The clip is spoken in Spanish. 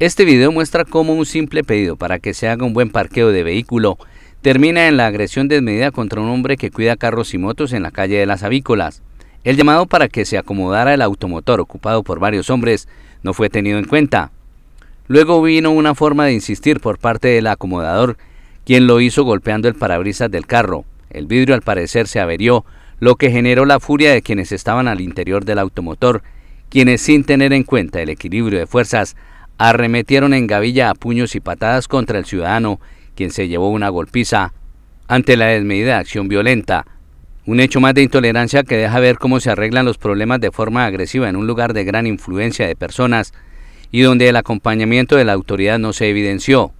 Este video muestra cómo un simple pedido para que se haga un buen parqueo de vehículo termina en la agresión desmedida contra un hombre que cuida carros y motos en la calle de las avícolas. El llamado para que se acomodara el automotor ocupado por varios hombres no fue tenido en cuenta. Luego vino una forma de insistir por parte del acomodador, quien lo hizo golpeando el parabrisas del carro. El vidrio al parecer se averió, lo que generó la furia de quienes estaban al interior del automotor, quienes sin tener en cuenta el equilibrio de fuerzas arremetieron en gavilla a puños y patadas contra el ciudadano, quien se llevó una golpiza ante la desmedida acción violenta. Un hecho más de intolerancia que deja ver cómo se arreglan los problemas de forma agresiva en un lugar de gran influencia de personas y donde el acompañamiento de la autoridad no se evidenció.